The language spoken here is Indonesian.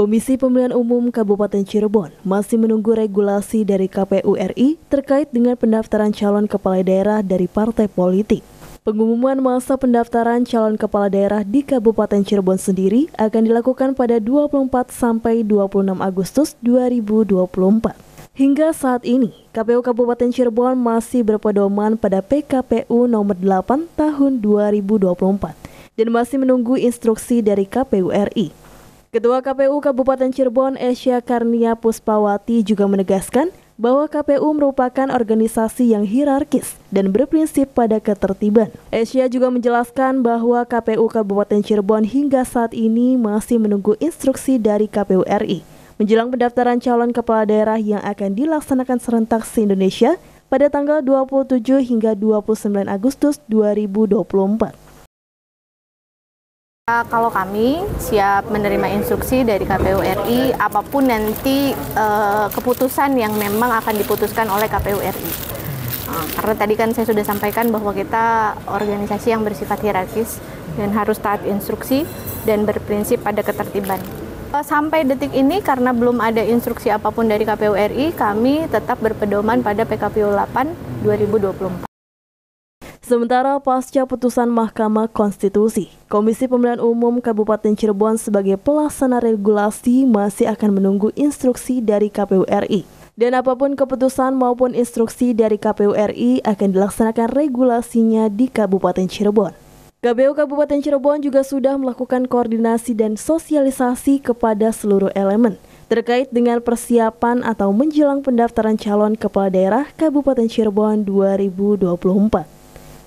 Komisi Pemilihan Umum Kabupaten Cirebon masih menunggu regulasi dari KPU RI terkait dengan pendaftaran calon kepala daerah dari partai politik. Pengumuman masa pendaftaran calon kepala daerah di Kabupaten Cirebon sendiri akan dilakukan pada 24 sampai 26 Agustus 2024. Hingga saat ini, KPU Kabupaten Cirebon masih berpedoman pada PKPU nomor 8 tahun 2024 dan masih menunggu instruksi dari KPU RI. Ketua KPU Kabupaten Cirebon Esya Karnia Puspawati juga menegaskan bahwa KPU merupakan organisasi yang hierarkis dan berprinsip pada ketertiban. Esya juga menjelaskan bahwa KPU Kabupaten Cirebon hingga saat ini masih menunggu instruksi dari KPU RI menjelang pendaftaran calon kepala daerah yang akan dilaksanakan serentak se-Indonesia pada tanggal 27 hingga 29 Agustus 2024. Eh, kalau kami siap menerima instruksi dari KPU RI apapun nanti eh, keputusan yang memang akan diputuskan oleh KPU RI. Eh, karena tadi kan saya sudah sampaikan bahwa kita organisasi yang bersifat hierarkis dan harus taat instruksi dan berprinsip pada ketertiban. Sampai detik ini karena belum ada instruksi apapun dari KPU RI, kami tetap berpedoman pada PKPU 8 2024. Sementara pasca putusan Mahkamah Konstitusi, Komisi Pemilihan Umum Kabupaten Cirebon sebagai pelaksana regulasi masih akan menunggu instruksi dari KPU RI. Dan apapun keputusan maupun instruksi dari KPU RI akan dilaksanakan regulasinya di Kabupaten Cirebon. KPU Kabupaten Cirebon juga sudah melakukan koordinasi dan sosialisasi kepada seluruh elemen terkait dengan persiapan atau menjelang pendaftaran calon kepala daerah Kabupaten Cirebon 2024.